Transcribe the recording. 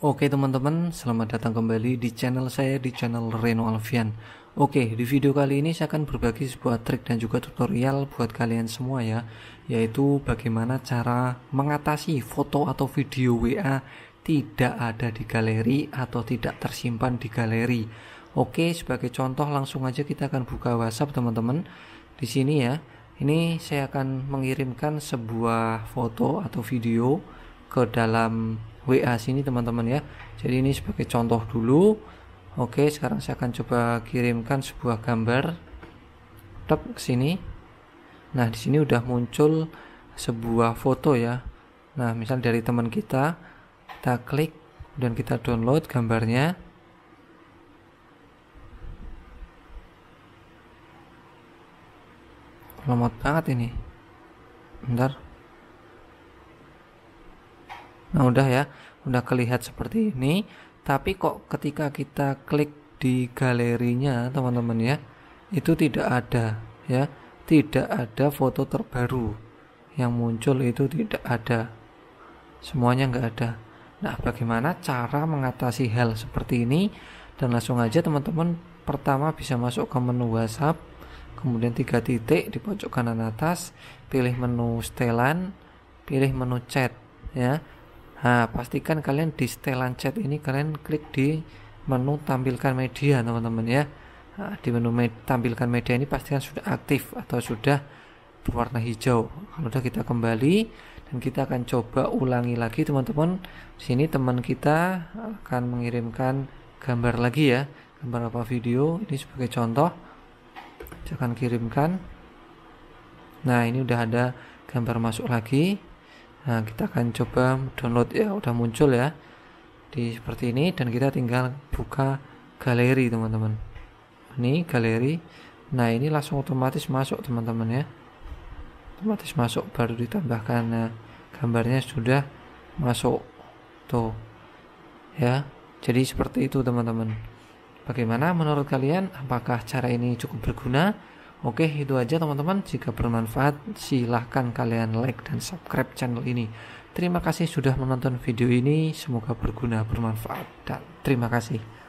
Oke teman-teman, selamat datang kembali di channel saya di channel Reno Alfian. Oke, di video kali ini saya akan berbagi sebuah trik dan juga tutorial buat kalian semua ya, yaitu bagaimana cara mengatasi foto atau video WA tidak ada di galeri atau tidak tersimpan di galeri. Oke, sebagai contoh langsung aja kita akan buka WhatsApp teman-teman. Di sini ya, ini saya akan mengirimkan sebuah foto atau video ke dalam WA sini teman-teman ya jadi ini sebagai contoh dulu oke sekarang saya akan coba kirimkan sebuah gambar tap ke sini nah di sini udah muncul sebuah foto ya nah misal dari teman kita kita klik dan kita download gambarnya lemot banget ini bentar Nah, udah ya, udah kelihatan seperti ini, tapi kok ketika kita klik di galerinya, teman-teman ya, itu tidak ada ya, tidak ada foto terbaru. Yang muncul itu tidak ada. Semuanya nggak ada. Nah, bagaimana cara mengatasi hal seperti ini? Dan langsung aja teman-teman pertama bisa masuk ke menu WhatsApp, kemudian tiga titik di pojok kanan atas, pilih menu setelan, pilih menu chat ya Nah, pastikan kalian di setelan chat ini kalian klik di menu tampilkan media teman-teman ya. Nah, di menu med tampilkan media ini pastikan sudah aktif atau sudah berwarna hijau. Kalau sudah kita kembali dan kita akan coba ulangi lagi teman-teman. Sini teman kita akan mengirimkan gambar lagi ya, gambar apa video ini sebagai contoh. Saya akan kirimkan. Nah, ini udah ada gambar masuk lagi nah kita akan coba download ya udah muncul ya di seperti ini dan kita tinggal buka galeri teman-teman ini galeri nah ini langsung otomatis masuk teman-teman ya otomatis masuk baru ditambahkan nah, gambarnya sudah masuk tuh ya jadi seperti itu teman-teman bagaimana menurut kalian apakah cara ini cukup berguna Oke, itu aja teman-teman. Jika bermanfaat, silahkan kalian like dan subscribe channel ini. Terima kasih sudah menonton video ini. Semoga berguna, bermanfaat, dan terima kasih.